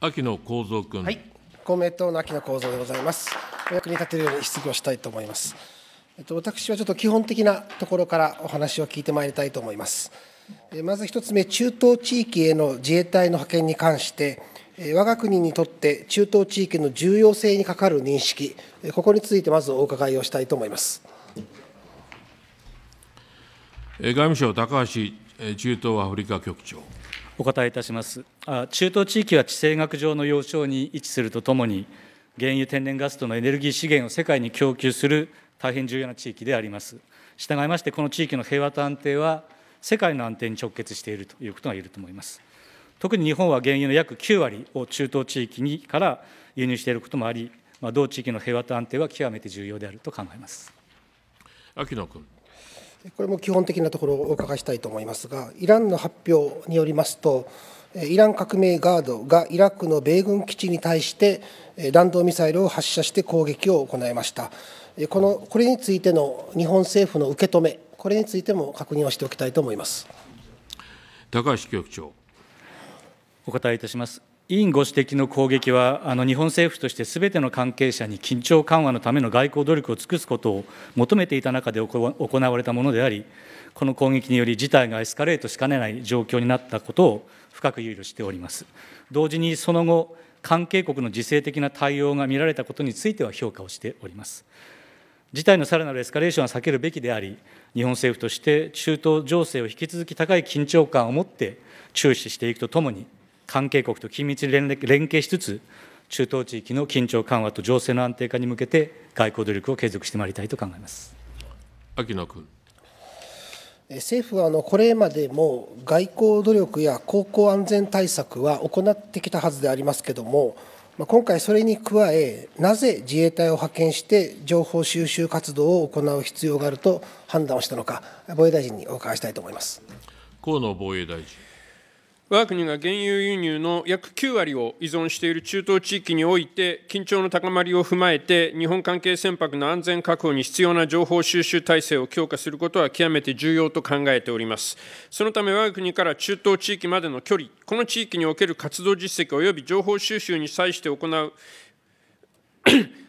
秋野光三君。はい、公明党の秋野光三でございます。お役に立てるように質疑をしたいと思います。えっと、私はちょっと基本的なところからお話を聞いてまいりたいと思います。えまず一つ目、中東地域への自衛隊の派遣に関して、え我が国にとって中東地域の重要性にかかる認識、えここについてまずお伺いをしたいと思います。え外務省高橋中東アフリカ局長。お答えいたします中東地域は地政学上の要衝に位置するとともに原油天然ガスとのエネルギー資源を世界に供給する大変重要な地域であります従いましてこの地域の平和と安定は世界の安定に直結しているということが言えると思います特に日本は原油の約9割を中東地域にから輸入していることもあり、まあ、同地域の平和と安定は極めて重要であると考えます秋野君。これも基本的なところをお伺いしたいと思いますが、イランの発表によりますと、イラン革命ガードがイラクの米軍基地に対して弾道ミサイルを発射して攻撃を行いました。このこれについての日本政府の受け止め、これについても確認をしておきたいと思います高橋局長。お答えいたします。委員ご指摘の攻撃は、あの日本政府としてすべての関係者に緊張緩和のための外交努力を尽くすことを求めていた中で行われたものであり、この攻撃により事態がエスカレートしかねない状況になったことを深く憂慮しております。同時にその後、関係国の自制的な対応が見られたことについては評価をしております。事態のさらなるエスカレーションは避けるべきであり、日本政府として中東情勢を引き続き高い緊張感を持って注視していくとともに、関係国と緊密に連携しつつ、中東地域の緊張緩和と情勢の安定化に向けて、外交努力を継続してまいりたいと考えます秋野君。政府はあのこれまでも外交努力や航行安全対策は行ってきたはずでありますけれども、今回、それに加え、なぜ自衛隊を派遣して情報収集活動を行う必要があると判断をしたのか、防衛大臣にお伺いしたいと思います河野防衛大臣。我が国が原油輸入の約9割を依存している中東地域において、緊張の高まりを踏まえて、日本関係船舶の安全確保に必要な情報収集体制を強化することは極めて重要と考えております。そのため、我が国から中東地域までの距離、この地域における活動実績及び情報収集に際して行う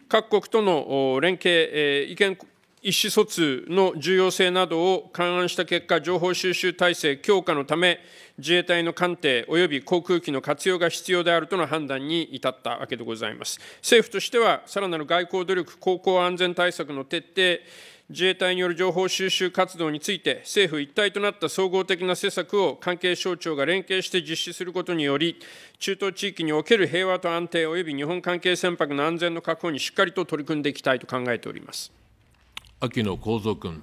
各国との連携、意見意思疎通の重要性などを勘案した結果、情報収集体制強化のため、自衛隊の艦艇及び航空機の活用が必要であるとの判断に至ったわけでございます。政府としては、さらなる外交努力、航行安全対策の徹底、自衛隊による情報収集活動について、政府一体となった総合的な施策を関係省庁が連携して実施することにより、中東地域における平和と安定及び日本関係船舶の安全の確保にしっかりと取り組んでいきたいと考えております。秋野光三君。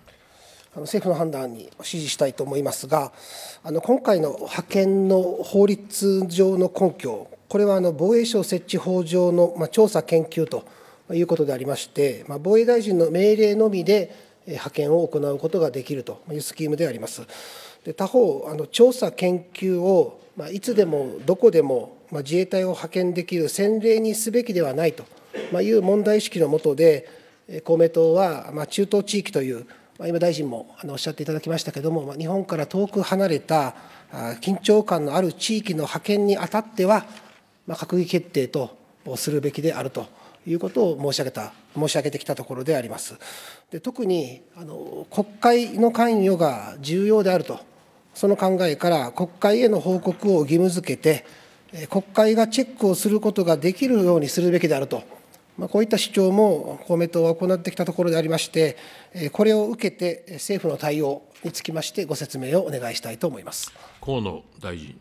あの政府の判断に支持したいと思いますが、あの今回の派遣の法律上の根拠、これはあの防衛省設置法上の、まあ、調査研究ということでありまして、まあ、防衛大臣の命令のみで派遣を行うことができるというスキームであります。で他方あの、調査研究を、まあ、いつでもどこでも、自衛隊を派遣できる先例にすべきではないと、いう問題意識のもとで、公明党は、まあ、中東地域という、まあ、今、大臣もあのおっしゃっていただきましたけれども、まあ、日本から遠く離れた緊張感のある地域の派遣にあたっては、まあ、閣議決定とするべきであるということを申し上げた申し上げてきたところであります。で特にあの国会の関与が重要であると、その考えから国会への報告を義務付けて、国会がチェックをすることができるようにするべきであると。まこういった主張も公明党は行ってきたところでありまして、これを受けて政府の対応につきまして、ご説明をお願いしたいと思います河野大臣。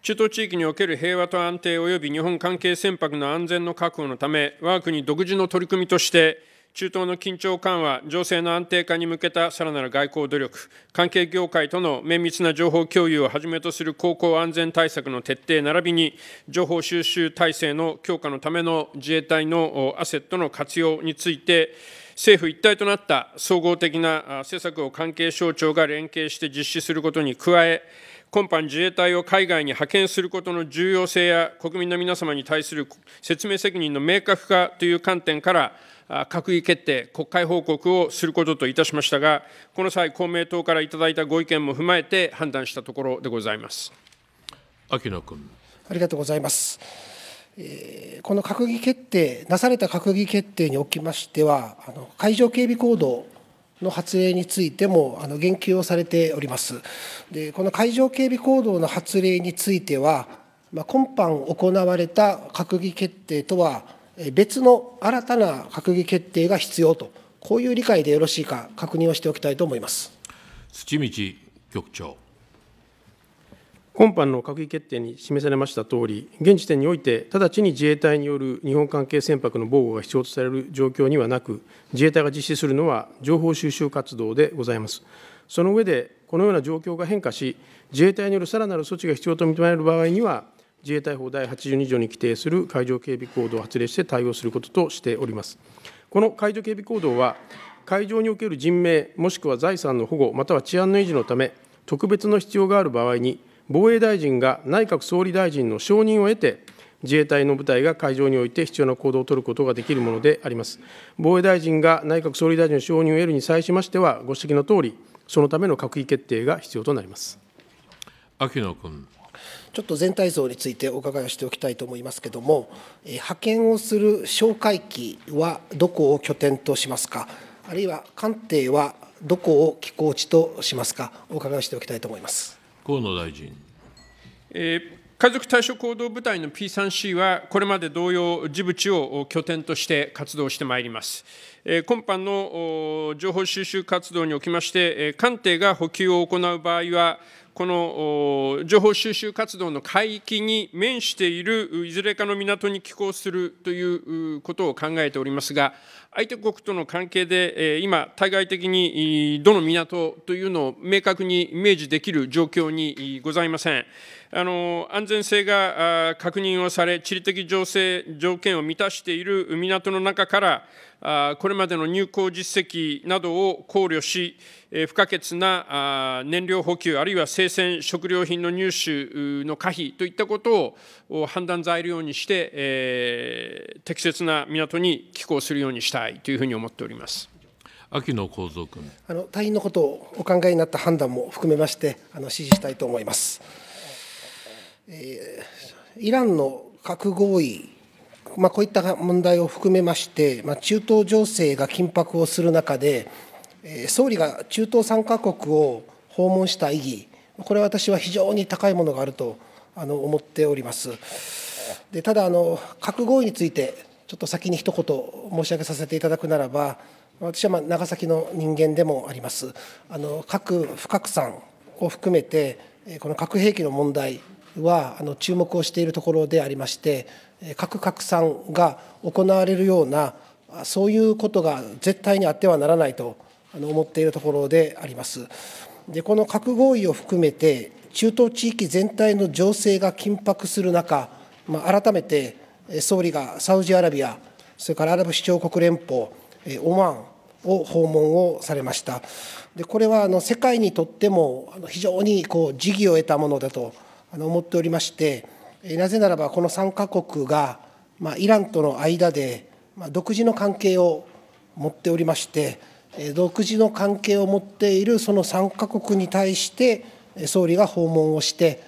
中東地域における平和と安定及び日本関係船舶の安全の確保のため、我が国独自の取り組みとして、中東の緊張緩和、情勢の安定化に向けたさらなる外交努力、関係業界との綿密な情報共有をはじめとする航行安全対策の徹底並びに、情報収集体制の強化のための自衛隊のアセットの活用について、政府一体となった総合的な政策を関係省庁が連携して実施することに加え、今般、自衛隊を海外に派遣することの重要性や、国民の皆様に対する説明責任の明確化という観点から、閣議決定、国会報告をすることといたしましたが、この際、公明党からいただいたご意見も踏まえて判断したところでございます。秋野君ありがとうございます。この閣議決定、なされた閣議決定におきましては、あの海上警備行動の発令についてもあの言及をされております。でこの海上警備行動の発令については、まあ、今般行われた閣議決定とは別の新たな閣議決定が必要と、こういう理解でよろしいか、確認をしておきたいと思います土道局長。今般の閣議決定に示されましたとおり、現時点において、直ちに自衛隊による日本関係船舶の防護が必要とされる状況にはなく、自衛隊が実施するのは情報収集活動でございます。その上で、このような状況が変化し、自衛隊によるさらなる措置が必要と認められる場合には、自衛隊法第82条に規定する海上警備行動を発令して対応することとしております。この海上警備行動は、海上における人命、もしくは財産の保護、または治安の維持のため、特別の必要がある場合に、防衛大臣が内閣総理大臣の承認を得て、自衛隊の部隊が会場において必要な行動を取ることができるものであります。防衛大臣が内閣総理大臣の承認を得るに際しましては、ご指摘のとおり、そのための閣議決定が必要となります。秋野君ちょっと全体像についてお伺いをしておきたいと思いますけれども、え派遣をする哨戒機はどこを拠点としますか、あるいは艦艇はどこを寄港地としますか、お伺いをしておきたいと思います。河野大臣。えー、海賊対処行動部隊の P3C は、これまで同様、ジブチを拠点として活動してまいります。今般の情報収集活動におきまして、艦艇が補給を行う場合は、この情報収集活動の海域に面しているいずれかの港に寄港するということを考えておりますが、相手国との関係で、今、対外的にどの港というのを明確に明示できる状況にございません。あの安全性が確認をされ、地理的情勢条件を満たしている港の中から、これまでの入港実績などを考慮し、不可欠な燃料補給、あるいは生鮮食料品の入手の可否といったことを判断材料にして、適切な港に寄港するようにしたいというふうに思っております。秋野光三君あの隊員のことをお考えになった判断も含めましてあの指示したいと思います。えイランの核合意、まあ、こういった問題を含めまして、まあ、中東情勢が緊迫をする中で、え総理が中東3か国を訪問した意義、これは私は非常に高いものがあるとあの思っております。でただあの、核合意について、ちょっと先に一言申し上げさせていただくならば、私はまあ長崎の人間でもあります。あの核不拡散を含めてこの核兵器の問題はあの注目をしているところでありまして核拡散が行われるようなそういうことが絶対にあってはならないと思っているところであります。でこの核合意を含めて中東地域全体の情勢が緊迫する中、まあ、改めて総理がサウジアラビアそれからアラブ首長国連邦オマーンを訪問をされましたでこれはあの世界にとっても非常にこう時宜を得たものだとあの思っておりまして、なぜならばこの3か国が、まあ、イランとの間で、まあ、独自の関係を持っておりまして、独自の関係を持っているその3か国に対して、総理が訪問をして、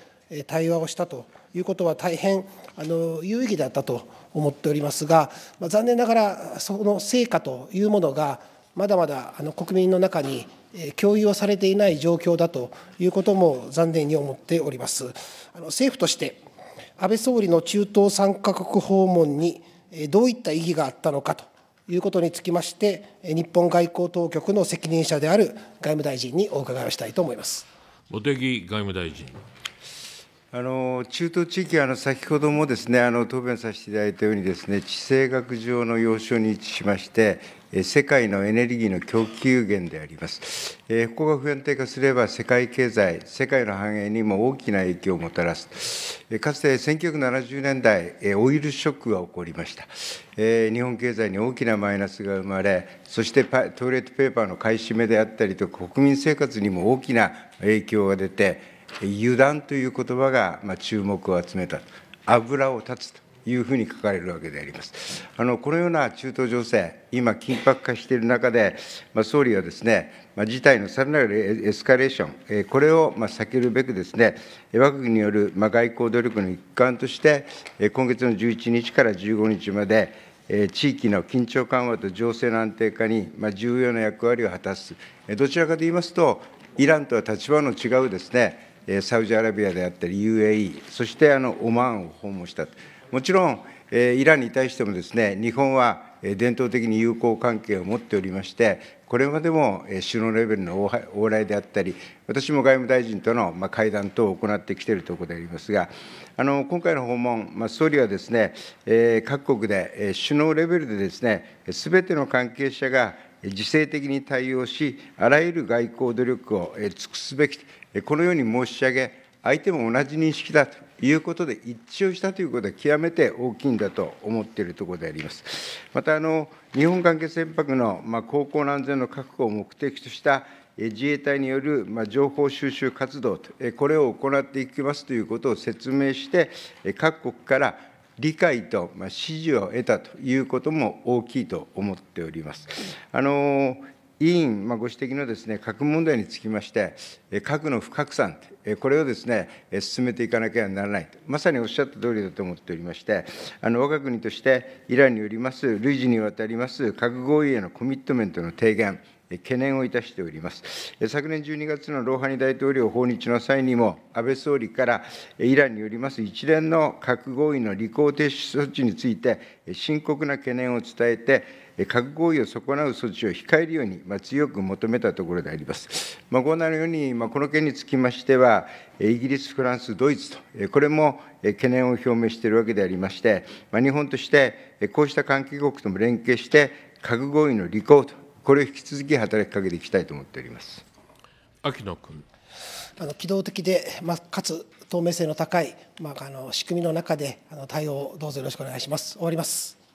対話をしたということは大変あの有意義だったと思っておりますが、まあ、残念ながら、その成果というものが、まだまだあの国民の中に共有をされていない状況だということも残念に思っております。あの政府として安倍総理の中東3カ国訪問にどういった意義があったのかということにつきまして、日本外交当局の責任者である外務大臣にお伺いをしたいと思います茂木外務大臣。あの中東地域はあの先ほどもです、ね、あの答弁させていただいたようにです、ね、地政学上の要衝に位置しまして、世界のエネルギーの供給源であります。ここが不安定化すれば、世界経済、世界の繁栄にも大きな影響をもたらす。かつて1970年代、オイルショックが起こりました。日本経済に大きなマイナスが生まれ、そしてトイレットペーパーの買い占めであったりと、国民生活にも大きな影響が出て、油断という言葉が注目を集めた、油を断つと。いうふうに書かれるわけであります。あのこのような中東情勢、今、緊迫化している中で、まあ、総理はですね、まあ、事態のさらなるエスカレーション、えこれをまあ避けるべくですね、我が国によるまあ外交努力の一環として、今月の11日から15日まで、地域の緊張緩和と情勢の安定化に重要な役割を果たす、どちらかといいますと、イランとは立場の違うですね、サウジアラビアであったり UAE、そしてあのオマーンを訪問したと。もちろん、えー、イランに対してもですね日本は伝統的に友好関係を持っておりましてこれまでも首脳レベルの往来であったり私も外務大臣との会談等を行ってきているところでありますがあの今回の訪問、まあ、総理はですね、え各国で首脳レベルでですねての関係者が自制的に対応しあらゆる外交努力を尽くすべきこのように申し上げ相手も同じ認識だということで一致をしたということは極めて大きいんだと思っているところであります。またあの日本関係船舶の、まあ、航行安全の確保を目的とした自衛隊によるまあ情報収集活動、とこれを行っていきますということを説明して、各国から理解とまあ支持を得たということも大きいと思っております。あの委員、まあ、ご指摘のですね、核問題につきまして、核の不拡散、これをですね、進めていかなければならないと、まさにおっしゃった通りだと思っておりまして、あの我が国として、イランによります、累次にわたります核合意へのコミットメントの提言、懸念をいたしております。昨年12月のローハニ大統領訪日の際にも、安倍総理からイランによります一連の核合意の履行停止措置について、深刻な懸念を伝えて、核合意を損なう措置を控えるように、まあ、強く求めたところであります。まあ、ご案内のように、まあ、この件につきましては、イギリス、フランス、ドイツと、これも懸念を表明しているわけでありまして、まあ、日本として、こうした関係国とも連携して、核合意の履行と、これを引き続き働きかけていきたいと思っております秋野君。あの機動的で、まあ、かつ透明性の高い、まあ、あの仕組みの中であの対応をどうぞよろしくお願いします。終わります。